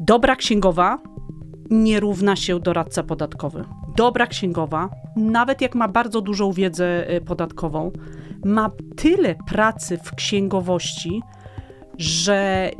Dobra księgowa nie równa się doradca podatkowy. Dobra księgowa, nawet jak ma bardzo dużą wiedzę y, podatkową, ma tyle pracy w księgowości, że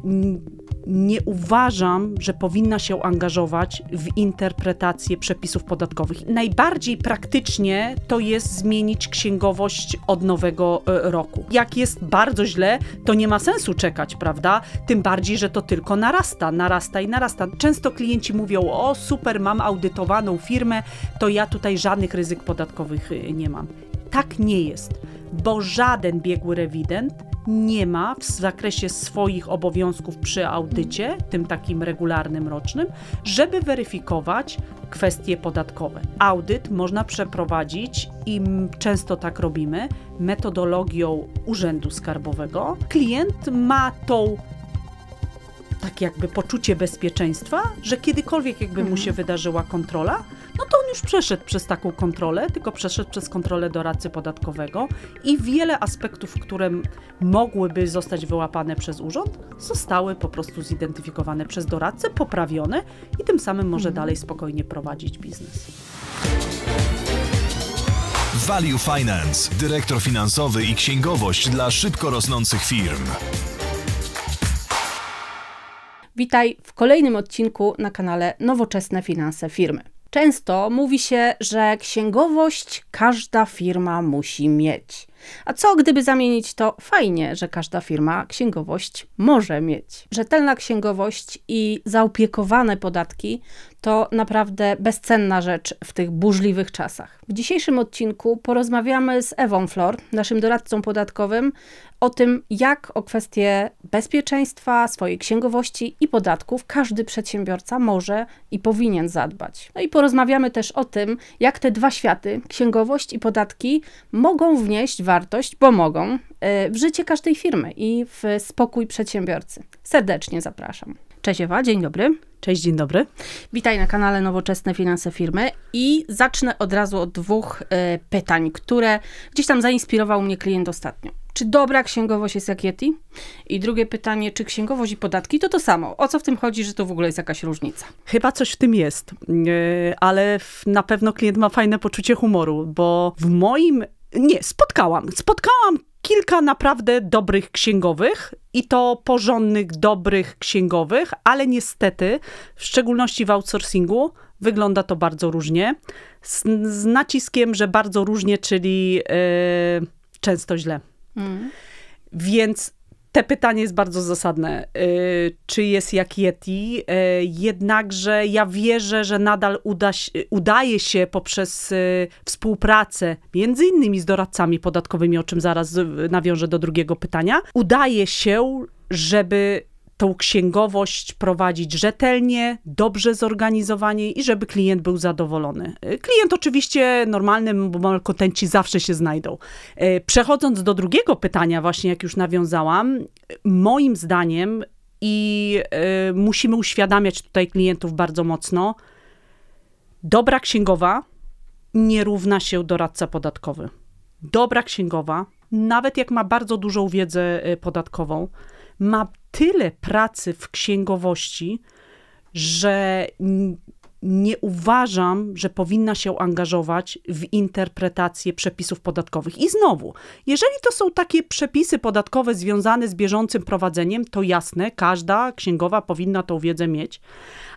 nie uważam, że powinna się angażować w interpretację przepisów podatkowych. Najbardziej praktycznie to jest zmienić księgowość od nowego e, roku. Jak jest bardzo źle, to nie ma sensu czekać, prawda? Tym bardziej, że to tylko narasta, narasta i narasta. Często klienci mówią: O, super, mam audytowaną firmę, to ja tutaj żadnych ryzyk podatkowych e, nie mam. Tak nie jest bo żaden biegły rewident nie ma w zakresie swoich obowiązków przy audycie, tym takim regularnym rocznym, żeby weryfikować kwestie podatkowe. Audyt można przeprowadzić i często tak robimy metodologią Urzędu Skarbowego. Klient ma tą tak jakby poczucie bezpieczeństwa, że kiedykolwiek jakby mu mhm. się wydarzyła kontrola, no to on już przeszedł przez taką kontrolę, tylko przeszedł przez kontrolę doradcy podatkowego i wiele aspektów, które mogłyby zostać wyłapane przez urząd, zostały po prostu zidentyfikowane przez doradcę, poprawione i tym samym może mhm. dalej spokojnie prowadzić biznes. Value Finance, dyrektor finansowy i księgowość dla szybko rosnących firm. Witaj w kolejnym odcinku na kanale Nowoczesne Finanse Firmy. Często mówi się, że księgowość każda firma musi mieć. A co gdyby zamienić to? Fajnie, że każda firma księgowość może mieć. Rzetelna księgowość i zaopiekowane podatki to naprawdę bezcenna rzecz w tych burzliwych czasach. W dzisiejszym odcinku porozmawiamy z Ewą Flor, naszym doradcą podatkowym, o tym, jak o kwestie bezpieczeństwa, swojej księgowości i podatków każdy przedsiębiorca może i powinien zadbać. No i porozmawiamy też o tym, jak te dwa światy, księgowość i podatki, mogą wnieść wartość, bo mogą, y, w życie każdej firmy i w spokój przedsiębiorcy. Serdecznie zapraszam. Cześć Ewa, dzień dobry. Cześć, dzień dobry. Witaj na kanale Nowoczesne Finanse Firmy i zacznę od razu od dwóch y, pytań, które gdzieś tam zainspirował mnie klient ostatnio. Czy dobra księgowość jest jak Yeti? I drugie pytanie, czy księgowość i podatki to to samo? O co w tym chodzi, że to w ogóle jest jakaś różnica? Chyba coś w tym jest, y, ale na pewno klient ma fajne poczucie humoru, bo w moim nie, spotkałam. Spotkałam kilka naprawdę dobrych księgowych i to porządnych, dobrych księgowych, ale niestety, w szczególności w outsourcingu, wygląda to bardzo różnie. Z, z naciskiem, że bardzo różnie, czyli yy, często źle. Mm. Więc te pytanie jest bardzo zasadne. Y, czy jest jak Yeti? Y, jednakże ja wierzę, że nadal uda się, udaje się poprzez y, współpracę, między innymi z doradcami podatkowymi, o czym zaraz nawiążę do drugiego pytania, udaje się, żeby tą księgowość prowadzić rzetelnie, dobrze zorganizowanie i żeby klient był zadowolony. E, klient oczywiście normalny, bo malkontenci zawsze się znajdą. E, przechodząc do drugiego pytania, właśnie jak już nawiązałam, moim zdaniem i e, musimy uświadamiać tutaj klientów bardzo mocno, dobra księgowa nie równa się doradca podatkowy. Dobra księgowa, nawet jak ma bardzo dużą wiedzę podatkową, ma tyle pracy w księgowości, że nie uważam, że powinna się angażować w interpretację przepisów podatkowych. I znowu, jeżeli to są takie przepisy podatkowe związane z bieżącym prowadzeniem, to jasne, każda księgowa powinna tą wiedzę mieć,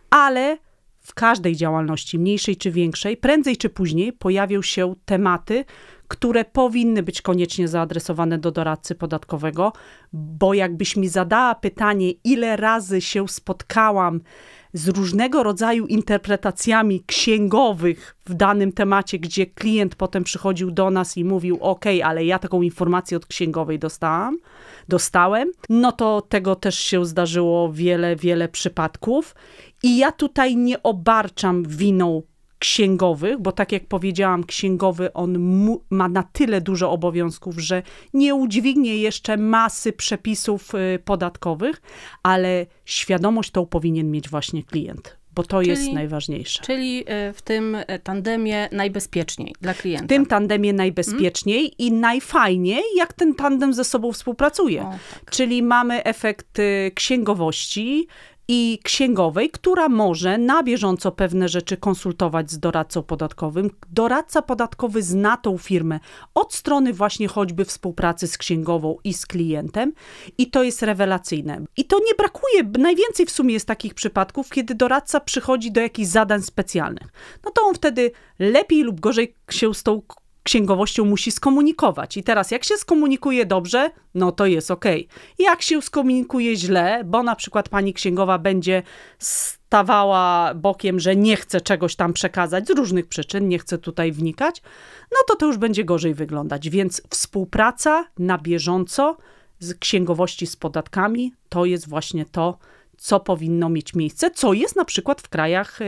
ale w każdej działalności, mniejszej czy większej, prędzej czy później pojawią się tematy, które powinny być koniecznie zaadresowane do doradcy podatkowego, bo jakbyś mi zadała pytanie, ile razy się spotkałam z różnego rodzaju interpretacjami księgowych w danym temacie, gdzie klient potem przychodził do nas i mówił: OK, ale ja taką informację od księgowej dostałam, dostałem, no to tego też się zdarzyło wiele, wiele przypadków. I ja tutaj nie obarczam winą księgowych, bo tak jak powiedziałam, księgowy on mu, ma na tyle dużo obowiązków, że nie udźwignie jeszcze masy przepisów y, podatkowych, ale świadomość tą powinien mieć właśnie klient. Bo to czyli, jest najważniejsze. Czyli y, w tym y, tandemie najbezpieczniej dla klienta. W tym tandemie najbezpieczniej hmm? i najfajniej, jak ten tandem ze sobą współpracuje. O, tak. Czyli mamy efekt księgowości, i księgowej, która może na bieżąco pewne rzeczy konsultować z doradcą podatkowym. Doradca podatkowy zna tą firmę od strony właśnie choćby współpracy z księgową i z klientem i to jest rewelacyjne. I to nie brakuje, najwięcej w sumie jest takich przypadków, kiedy doradca przychodzi do jakichś zadań specjalnych. No to on wtedy lepiej lub gorzej się z tą księgowością musi skomunikować. I teraz, jak się skomunikuje dobrze, no to jest ok. Jak się skomunikuje źle, bo na przykład pani księgowa będzie stawała bokiem, że nie chce czegoś tam przekazać z różnych przyczyn, nie chce tutaj wnikać, no to to już będzie gorzej wyglądać. Więc współpraca na bieżąco z księgowości z podatkami to jest właśnie to, co powinno mieć miejsce, co jest na przykład w krajach y,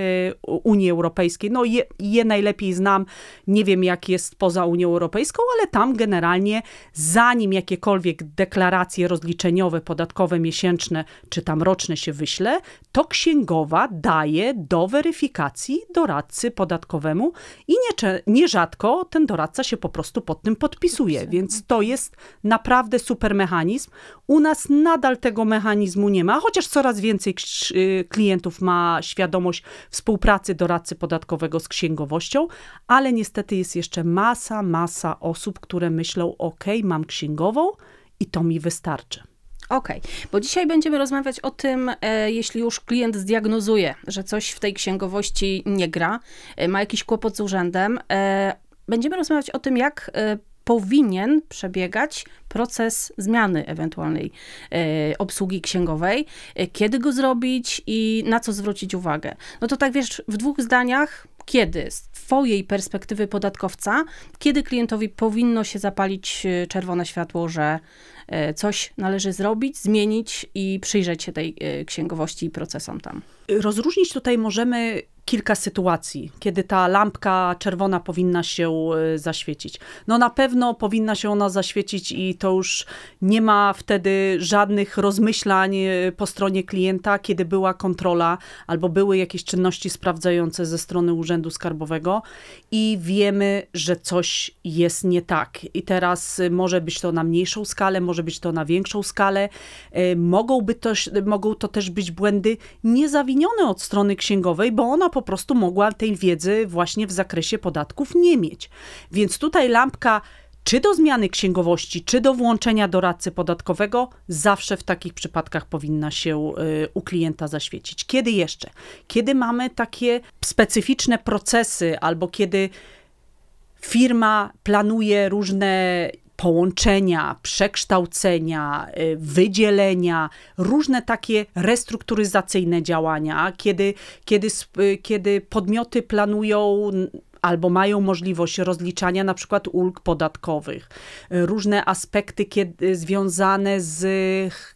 Unii Europejskiej. No je, je najlepiej znam, nie wiem jak jest poza Unią Europejską, ale tam generalnie zanim jakiekolwiek deklaracje rozliczeniowe, podatkowe, miesięczne czy tam roczne się wyśle, to księgowa daje do weryfikacji doradcy podatkowemu i nie, nierzadko ten doradca się po prostu pod tym podpisuje, więc to jest naprawdę super mechanizm. U nas nadal tego mechanizmu nie ma, chociaż coraz więcej y, klientów ma świadomość współpracy doradcy podatkowego z księgowością, ale niestety jest jeszcze masa, masa osób, które myślą: OK, mam księgową i to mi wystarczy. Okej, okay. bo dzisiaj będziemy rozmawiać o tym, e, jeśli już klient zdiagnozuje, że coś w tej księgowości nie gra, e, ma jakiś kłopot z urzędem. E, będziemy rozmawiać o tym, jak e, powinien przebiegać proces zmiany ewentualnej e, obsługi księgowej, e, kiedy go zrobić i na co zwrócić uwagę. No to tak wiesz, w dwóch zdaniach, kiedy z Twojej perspektywy podatkowca, kiedy klientowi powinno się zapalić e, czerwone światło, że E, coś należy zrobić, zmienić i przyjrzeć się tej e, księgowości i procesom tam. Rozróżnić tutaj możemy kilka sytuacji, kiedy ta lampka czerwona powinna się e, zaświecić. No na pewno powinna się ona zaświecić i to już nie ma wtedy żadnych rozmyślań po stronie klienta, kiedy była kontrola albo były jakieś czynności sprawdzające ze strony Urzędu Skarbowego i wiemy, że coś jest nie tak. I teraz może być to na mniejszą skalę, może może być to na większą skalę. E, mogą, by to, mogą to też być błędy niezawinione od strony księgowej, bo ona po prostu mogła tej wiedzy właśnie w zakresie podatków nie mieć. Więc tutaj lampka czy do zmiany księgowości, czy do włączenia doradcy podatkowego, zawsze w takich przypadkach powinna się e, u klienta zaświecić. Kiedy jeszcze? Kiedy mamy takie specyficzne procesy, albo kiedy firma planuje różne połączenia, przekształcenia, y, wydzielenia, różne takie restrukturyzacyjne działania, kiedy, kiedy, y, kiedy podmioty planują albo mają możliwość rozliczania na przykład ulg podatkowych, y, różne aspekty kiedy, związane z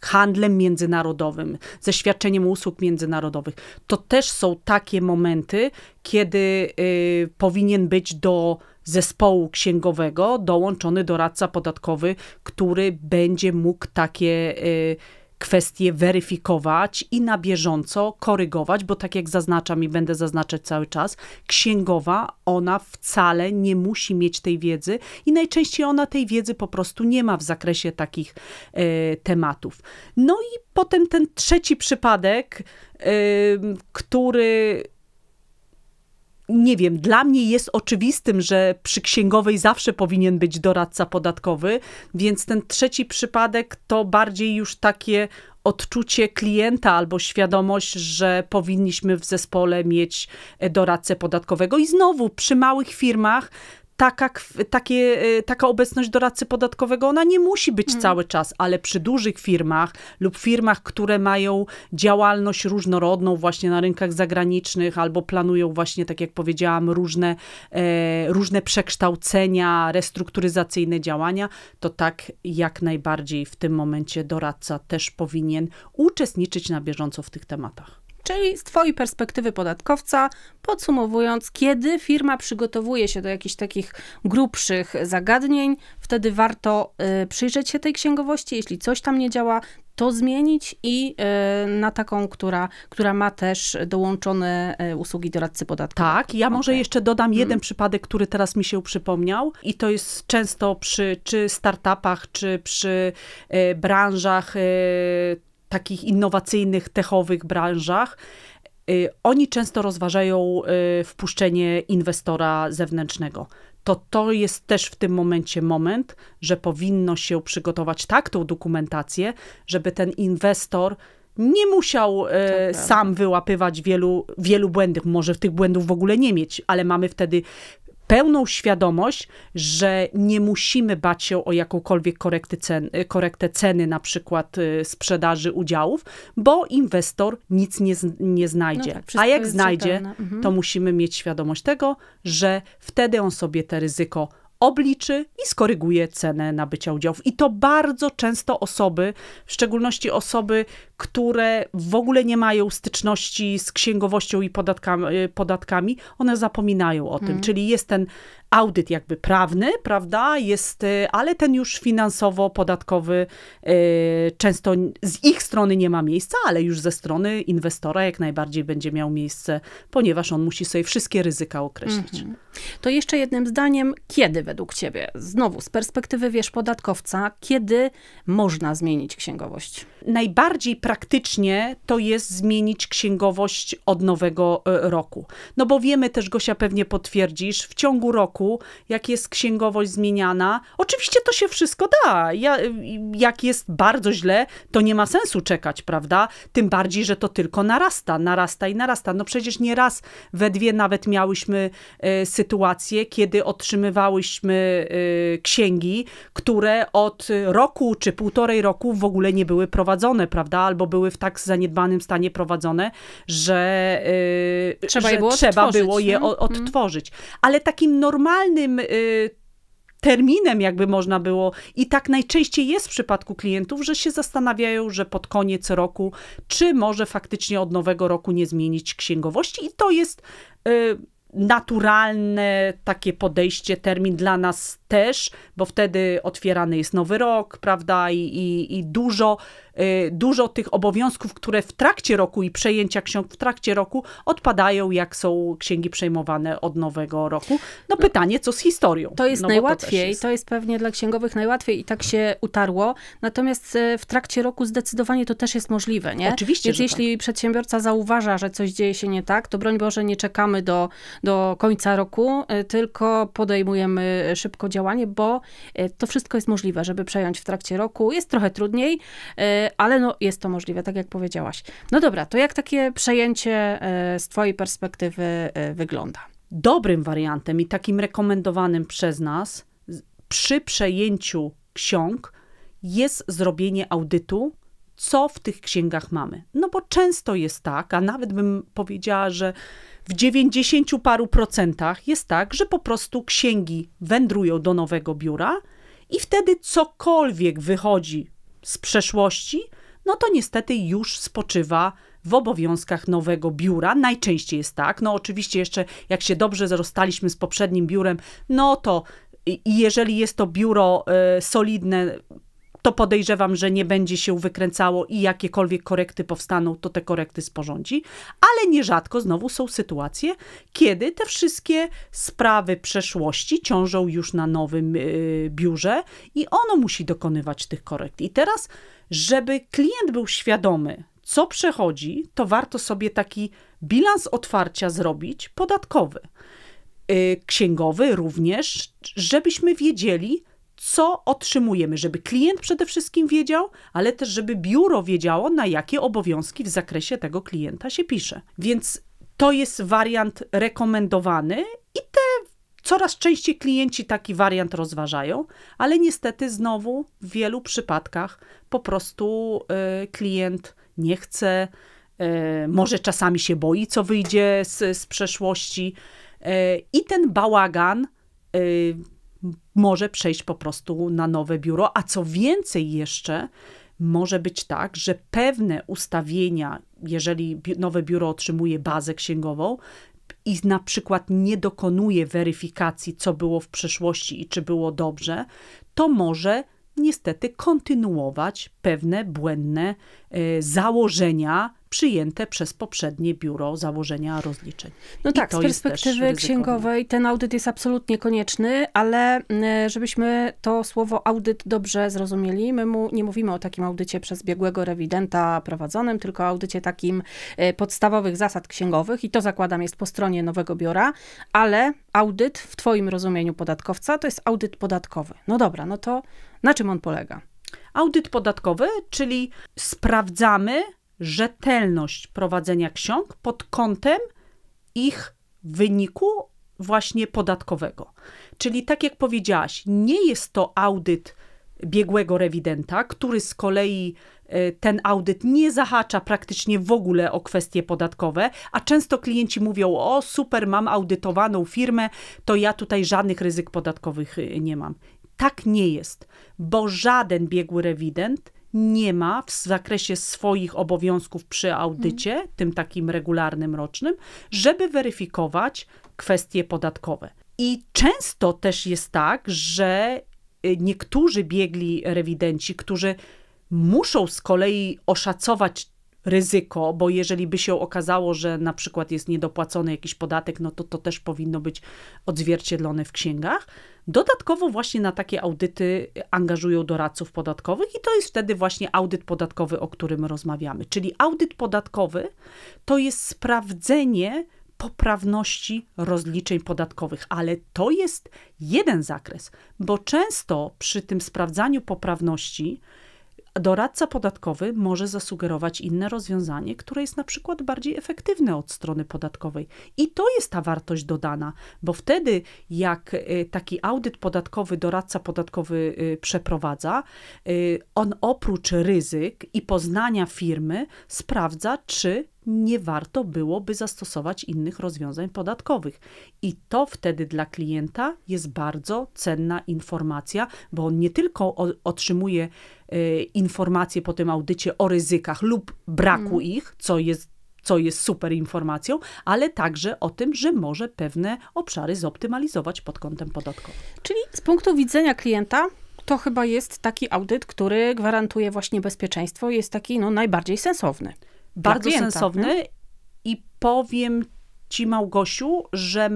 handlem międzynarodowym, ze świadczeniem usług międzynarodowych. To też są takie momenty, kiedy y, powinien być do zespołu księgowego dołączony doradca podatkowy, który będzie mógł takie y, kwestie weryfikować i na bieżąco korygować, bo tak jak zaznaczam i będę zaznaczać cały czas, księgowa ona wcale nie musi mieć tej wiedzy i najczęściej ona tej wiedzy po prostu nie ma w zakresie takich y, tematów. No i potem ten trzeci przypadek, y, który nie wiem, dla mnie jest oczywistym, że przy księgowej zawsze powinien być doradca podatkowy, więc ten trzeci przypadek to bardziej już takie odczucie klienta albo świadomość, że powinniśmy w zespole mieć doradcę podatkowego. I znowu przy małych firmach taka, takie, y, taka obecność doradcy podatkowego, ona nie musi być mm. cały czas, ale przy dużych firmach lub firmach, które mają działalność różnorodną właśnie na rynkach zagranicznych albo planują właśnie, tak jak powiedziałam, różne, e, różne przekształcenia, restrukturyzacyjne działania, to tak jak najbardziej w tym momencie doradca też powinien uczestniczyć na bieżąco w tych tematach. Czyli z Twojej perspektywy podatkowca, podsumowując, kiedy firma przygotowuje się do jakichś takich grubszych zagadnień, wtedy warto y, przyjrzeć się tej księgowości. Jeśli coś tam nie działa, to zmienić i y, na taką, która, która ma też dołączone y, usługi doradcy podatkowego. Tak, ja może okay. jeszcze dodam mhm. jeden hmm. przypadek, który teraz mi się przypomniał i to jest często przy czy startupach, czy przy y, branżach y, takich innowacyjnych, techowych branżach, y, oni często rozważają y, wpuszczenie inwestora zewnętrznego. To to jest też w tym momencie moment, że powinno się przygotować tak tą dokumentację, żeby ten inwestor nie musiał e, sam wyłapywać wielu, wielu błędów. Może tych błędów w ogóle nie mieć, ale mamy wtedy pełną świadomość, że nie musimy bać się o jakąkolwiek korektę, cen, e, korektę ceny, na przykład e, sprzedaży udziałów, bo inwestor nic nie, nie znajdzie. No tak, A jak znajdzie, mhm. to musimy mieć świadomość tego, że wtedy on sobie te ryzyko obliczy i skoryguje cenę nabycia udziałów. I to bardzo często osoby, w szczególności osoby, które w ogóle nie mają styczności z księgowością i podatkami, podatkami one zapominają o tym. Mhm. Czyli jest ten audyt jakby prawny, prawda, jest, y, ale ten już finansowo-podatkowy y, często z ich strony nie ma miejsca, ale już ze strony inwestora jak najbardziej będzie miał miejsce, ponieważ on musi sobie wszystkie ryzyka określić. Mhm. To jeszcze jednym zdaniem, kiedy według ciebie, znowu z perspektywy wiesz podatkowca, kiedy można zmienić księgowość? Najbardziej praktycznie to jest zmienić księgowość od nowego y, roku. No bo wiemy też, Gosia, pewnie potwierdzisz, w ciągu roku roku, jak jest księgowość zmieniana. Oczywiście to się wszystko da. Ja, jak jest bardzo źle, to nie ma sensu czekać, prawda? Tym bardziej, że to tylko narasta, narasta i narasta. No przecież nie raz we dwie nawet miałyśmy e, sytuacje, sytuację, kiedy otrzymywałyśmy e, księgi, które od roku czy półtorej roku w ogóle nie były prowadzone, prawda? Albo były w tak zaniedbanym stanie prowadzone, że e, trzeba, że je było, trzeba było je mhm. odtworzyć. Ale takim normalnym normalnym y, terminem, jakby można było, i tak najczęściej jest w przypadku klientów, że się zastanawiają, że pod koniec roku, czy może faktycznie od nowego roku nie zmienić księgowości, i to jest y, naturalne takie podejście, termin dla nas też, bo wtedy otwierany jest nowy rok, prawda, i, i, i dużo, y, dużo tych obowiązków, które w trakcie roku i przejęcia ksiąg w trakcie roku odpadają, jak są księgi przejmowane od nowego roku. No pytanie, co z historią? To jest no, najłatwiej, to jest. to, jest. pewnie dla księgowych najłatwiej i tak się utarło, natomiast y, w trakcie roku zdecydowanie to też jest możliwe, nie? Oczywiście, Więc jeśli tak. przedsiębiorca zauważa, że coś dzieje się nie tak, to broń Boże nie czekamy do, do końca roku, y, tylko podejmujemy szybko działania działanie, bo e, to wszystko jest możliwe, żeby przejąć w trakcie roku. Jest trochę trudniej, e, ale no, jest to możliwe, tak jak powiedziałaś. No dobra, to jak takie przejęcie e, z Twojej perspektywy wygląda? Dobrym wariantem i takim rekomendowanym przez nas przy przejęciu ksiąg jest zrobienie audytu co w tych księgach mamy. No bo często jest tak, a nawet bym powiedziała, że w 90 paru procentach jest tak, że po prostu księgi wędrują do nowego biura i wtedy cokolwiek wychodzi z przeszłości, no to niestety już spoczywa w obowiązkach nowego biura. Najczęściej jest tak. No oczywiście jeszcze jak się dobrze zarostaliśmy z poprzednim biurem, no to i jeżeli jest to biuro y, solidne, to podejrzewam, że nie będzie się wykręcało i jakiekolwiek korekty powstaną, to te korekty sporządzi. Ale nierzadko znowu są sytuacje, kiedy te wszystkie sprawy przeszłości ciążą już na nowym yy, biurze i ono musi dokonywać tych korekt. I teraz, żeby klient był świadomy, co przechodzi, to warto sobie taki bilans otwarcia zrobić podatkowy, yy, księgowy również, żebyśmy wiedzieli, co otrzymujemy, żeby klient przede wszystkim wiedział, ale też, żeby biuro wiedziało, na jakie obowiązki w zakresie tego klienta się pisze. Więc to jest wariant rekomendowany i te coraz częściej klienci taki wariant rozważają, ale niestety znowu w wielu przypadkach po prostu y, klient nie chce, y, może czasami się boi, co wyjdzie z, z przeszłości. Y, I ten bałagan y, może przejść po prostu na nowe biuro, a co więcej jeszcze, może być tak, że pewne ustawienia, jeżeli nowe biuro otrzymuje bazę księgową, i na przykład nie dokonuje weryfikacji, co było w przeszłości i czy było dobrze, to może niestety kontynuować pewne błędne e, założenia przyjęte przez poprzednie biuro założenia rozliczeń. No I tak, z perspektywy księgowej ten audyt jest absolutnie konieczny, ale e, żebyśmy to słowo audyt dobrze zrozumieli, my mu nie mówimy o takim audycie przez biegłego rewidenta prowadzonym, tylko o audycie takim e, podstawowych zasad księgowych i to zakładam jest po stronie nowego biura, ale audyt w twoim rozumieniu podatkowca to jest audyt podatkowy. No dobra, no to na czym on polega? Audyt podatkowy, czyli sprawdzamy rzetelność prowadzenia ksiąg pod kątem ich wyniku właśnie podatkowego. Czyli tak jak powiedziałaś, nie jest to audyt biegłego rewidenta, który z kolei e, ten audyt nie zahacza praktycznie w ogóle o kwestie podatkowe, a często klienci mówią: O, super, mam audytowaną firmę, to ja tutaj żadnych ryzyk podatkowych e, nie mam. Tak nie jest, bo żaden biegły rewident nie ma w zakresie swoich obowiązków przy audycie, tym takim regularnym rocznym, żeby weryfikować kwestie podatkowe. I często też jest tak, że y, niektórzy biegli rewidenci, którzy muszą z kolei oszacować ryzyko, bo jeżeli by się okazało, że na przykład jest niedopłacony jakiś podatek, no to to też powinno być odzwierciedlone w księgach. Dodatkowo właśnie na takie audyty angażują doradców podatkowych i to jest wtedy właśnie audyt podatkowy, o którym rozmawiamy. Czyli audyt podatkowy to jest sprawdzenie poprawności rozliczeń podatkowych, ale to jest jeden zakres, bo często przy tym sprawdzaniu poprawności doradca podatkowy może zasugerować inne rozwiązanie, które jest na przykład bardziej efektywne od strony podatkowej. I to jest ta wartość dodana, bo wtedy, jak y, taki audyt podatkowy doradca podatkowy y, przeprowadza, y, on oprócz ryzyk i poznania firmy sprawdza, czy nie warto byłoby zastosować innych rozwiązań podatkowych. I to wtedy dla klienta jest bardzo cenna informacja, bo on nie tylko otrzymuje e, informacje po tym audycie o ryzykach lub braku hmm. ich, co jest co jest super informacją, ale także o tym, że może pewne obszary zoptymalizować pod kątem podatkowym. Czyli z punktu widzenia klienta to chyba jest taki audyt, który gwarantuje właśnie bezpieczeństwo, jest taki no, najbardziej sensowny bardzo klienta, sensowny nie? i powiem ci, Małgosiu, że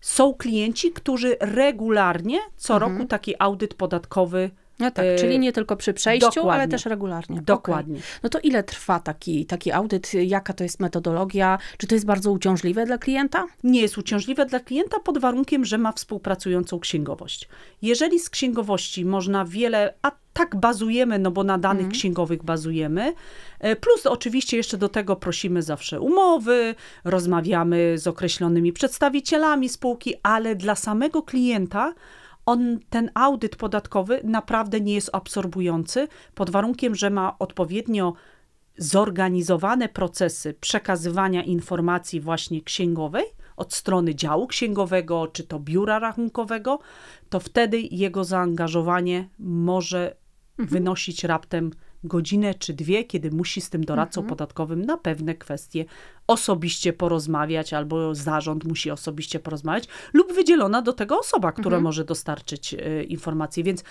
są klienci, którzy regularnie co mhm. roku taki audyt podatkowy no tak, yy, czyli e, nie tylko przy przejściu, dokładnie. ale też regularnie. Dokładnie. Okay. No to ile trwa taki, taki audyt? Jaka to jest metodologia? Czy to jest bardzo uciążliwe dla klienta? Nie jest uciążliwe dla klienta pod warunkiem, że ma współpracującą księgowość. Jeżeli z księgowości można wiele, a tak bazujemy, no bo na danych mhm. księgowych bazujemy. E, plus oczywiście jeszcze do tego prosimy zawsze umowy, rozmawiamy z określonymi przedstawicielami spółki, ale dla samego klienta on, ten audyt podatkowy naprawdę nie jest absorbujący, pod warunkiem, że ma odpowiednio zorganizowane procesy przekazywania informacji właśnie księgowej od strony działu księgowego czy to biura rachunkowego, to wtedy jego zaangażowanie może mhm. wynosić raptem godzinę czy dwie, kiedy musi z tym doradcą mhm. podatkowym na pewne kwestie osobiście porozmawiać, albo zarząd musi osobiście porozmawiać, lub wydzielona do tego osoba, która mhm. może dostarczyć y, e, informacji. Więc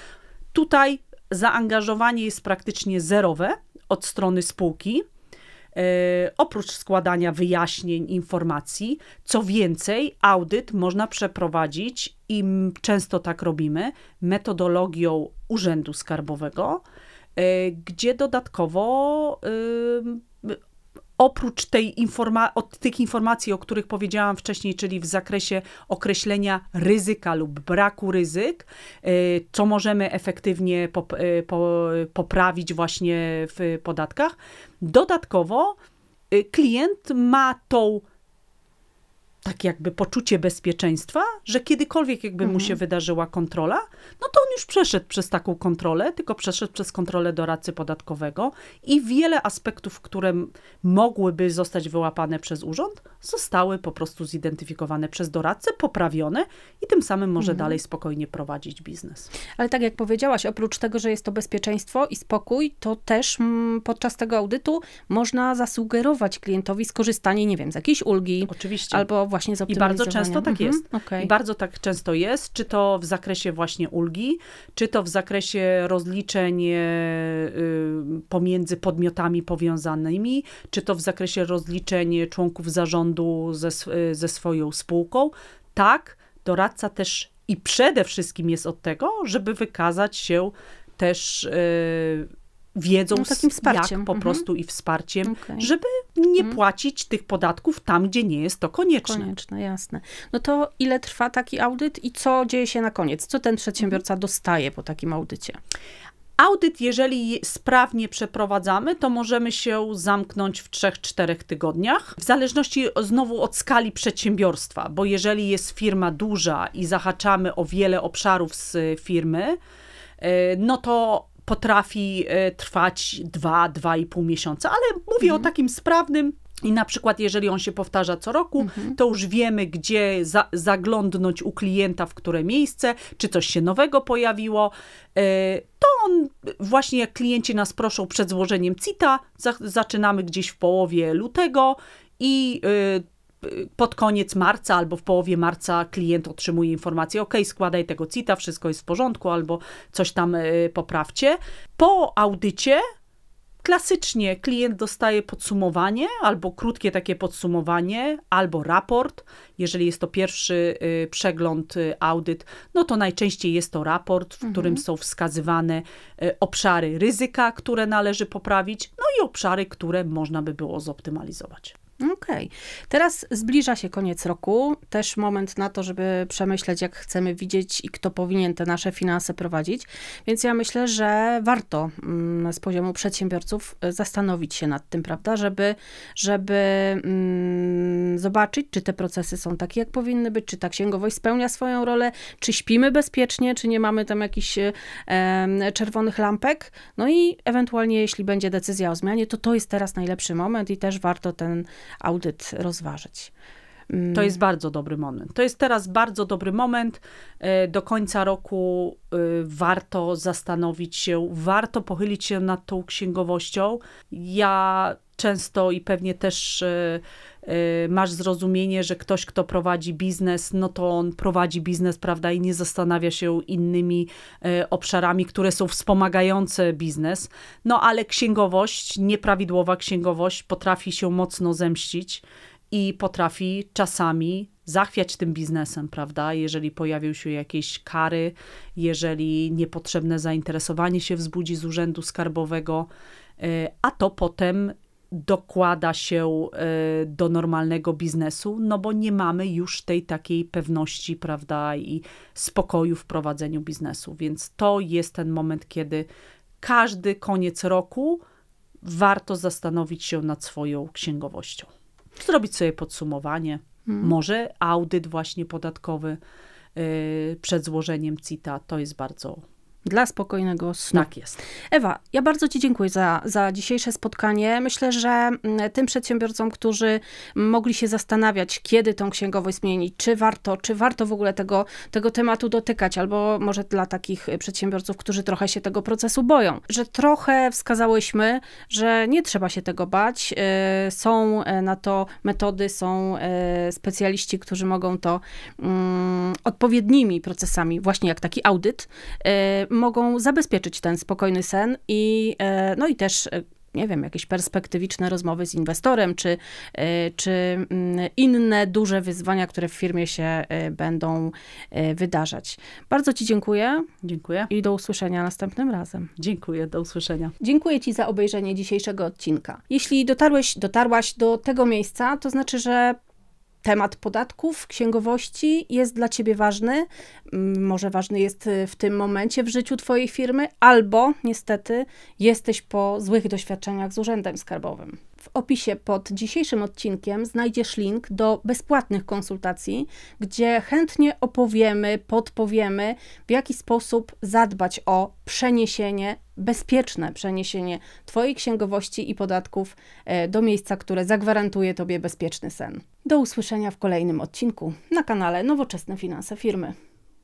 tutaj zaangażowanie jest praktycznie zerowe od strony spółki E, oprócz składania wyjaśnień, informacji. Co więcej, audyt można przeprowadzić i często tak robimy metodologią Urzędu Skarbowego, e, gdzie dodatkowo oprócz tej informa- od tych informacji, o których powiedziałam wcześniej, czyli w zakresie określenia ryzyka lub braku ryzyk, y, co możemy efektywnie y, poprawić właśnie w podatkach, dodatkowo y, klient ma tą tak jakby poczucie bezpieczeństwa, że kiedykolwiek jakby mhm. mu się mhm. wydarzyła kontrola, no to on już przeszedł przez taką kontrolę, tylko przeszedł przez kontrolę doradcy podatkowego i wiele aspektów, które mogłyby zostać wyłapane przez urząd, zostały po prostu zidentyfikowane przez doradcę, poprawione i tym samym może mhm. dalej spokojnie prowadzić biznes. Ale tak jak powiedziałaś, oprócz tego, że jest to bezpieczeństwo i spokój, to też podczas tego audytu można zasugerować klientowi skorzystanie, nie wiem, z jakiejś ulgi. Oczywiście. Albo właśnie I bardzo często tak mhm. jest. Okay. I bardzo tak często jest, czy to w zakresie właśnie ulgi, czy to w zakresie rozliczeń e, y, pomiędzy podmiotami powiązanymi, czy to w zakresie rozliczeń członków zarządu ze, e, ze swoją spółką. Tak, doradca też i przede wszystkim jest od tego, żeby wykazać się też e, wiedzą, no, takim wsparciem. jak po mhm. prostu i wsparciem, okay. żeby nie mhm. płacić tych podatków tam, gdzie nie jest to konieczne. Konieczne, jasne. No to ile trwa taki audyt i co dzieje się na koniec? Co ten przedsiębiorca mhm. dostaje po takim audycie? Audyt, jeżeli sprawnie przeprowadzamy, to możemy się zamknąć w 3-4 tygodniach, w zależności znowu od skali przedsiębiorstwa, bo jeżeli jest firma duża i zahaczamy o wiele obszarów z firmy, e, no to potrafi e, trwać 2-2,5 miesiąca, ale mówię mhm. o takim sprawnym. I na przykład, jeżeli on się powtarza co roku, mhm. to już wiemy, gdzie za, zaglądnąć u klienta, w które miejsce, czy coś się nowego pojawiło. E, to on, właśnie jak klienci nas proszą przed złożeniem CITA, za, zaczynamy gdzieś w połowie lutego i e, pod koniec marca albo w połowie marca klient otrzymuje informację, ok, składaj tego cita, wszystko jest w porządku, albo coś tam y, poprawcie. Po audycie klasycznie klient dostaje podsumowanie, albo krótkie takie podsumowanie, albo raport. Jeżeli jest to pierwszy y, przegląd, y, audyt, no to najczęściej jest to raport, w którym mhm. są wskazywane obszary ryzyka, które należy poprawić, no i obszary, które można by było zoptymalizować. Okej. Okay. Teraz zbliża się koniec roku, też moment na to, żeby przemyśleć, jak chcemy widzieć i kto powinien te nasze finanse prowadzić. Więc ja myślę, że warto mm, z poziomu przedsiębiorców y, zastanowić się nad tym, prawda, żeby, żeby mm, zobaczyć, czy te procesy są takie, jak powinny być, czy ta księgowość spełnia swoją rolę, czy śpimy bezpiecznie, czy nie mamy tam jakichś y, czerwonych lampek. No i ewentualnie, jeśli będzie decyzja o zmianie, to to jest teraz najlepszy moment i też warto ten audyt rozważyć. Mm. To jest bardzo dobry moment. To jest teraz bardzo dobry moment. E, do końca roku e, warto zastanowić się, warto pochylić się nad tą księgowością. Ja często i pewnie też e, Y, masz zrozumienie, że ktoś, kto prowadzi biznes, no to on prowadzi biznes, prawda, i nie zastanawia się innymi y, obszarami, które są wspomagające biznes. No ale księgowość, nieprawidłowa księgowość potrafi się mocno zemścić i potrafi czasami zachwiać tym biznesem, prawda? Jeżeli pojawią się jakieś kary, jeżeli niepotrzebne zainteresowanie się wzbudzi z urzędu skarbowego, y, a to potem dokłada się e, do normalnego biznesu, no bo nie mamy już tej takiej pewności, prawda, i spokoju w prowadzeniu biznesu. Więc to jest ten moment, kiedy każdy koniec roku warto zastanowić się nad swoją księgowością. Zrobić sobie podsumowanie, hmm. może audyt właśnie podatkowy e, przed złożeniem CITA, to jest bardzo dla spokojnego snu. Tak jest. Ewa, ja bardzo Ci dziękuję za, za dzisiejsze spotkanie. Myślę, że mm, tym przedsiębiorcom, którzy mogli się zastanawiać, kiedy tą księgowość zmienić, czy warto, czy warto w ogóle tego, tego tematu dotykać, albo może dla takich przedsiębiorców, którzy trochę się tego procesu boją, że trochę wskazałyśmy, że nie trzeba się tego bać. Y, są e, na to metody, są e, specjaliści, którzy mogą to mm, odpowiednimi procesami, właśnie jak taki audyt, y, mogą zabezpieczyć ten spokojny sen i, e, no i też e, nie wiem, jakieś perspektywiczne rozmowy z inwestorem, czy, e, czy mm, inne duże wyzwania, które w firmie się będą wydarzać. Bardzo Ci dziękuję. Dziękuję. I do usłyszenia następnym razem. Dziękuję, do usłyszenia. Dziękuję Ci za obejrzenie dzisiejszego odcinka. Jeśli dotarłeś, dotarłaś do tego miejsca, to znaczy, że temat podatków, księgowości jest dla ciebie ważny, mm, może ważny jest y, w tym momencie w życiu twojej firmy, albo niestety jesteś po złych doświadczeniach z urzędem skarbowym. W opisie pod dzisiejszym odcinkiem znajdziesz link do bezpłatnych konsultacji, gdzie chętnie opowiemy, podpowiemy, w jaki sposób zadbać o przeniesienie, bezpieczne przeniesienie Twojej księgowości i podatków e, do miejsca, które zagwarantuje Tobie bezpieczny sen. Do usłyszenia w kolejnym odcinku na kanale Nowoczesne Finanse Firmy.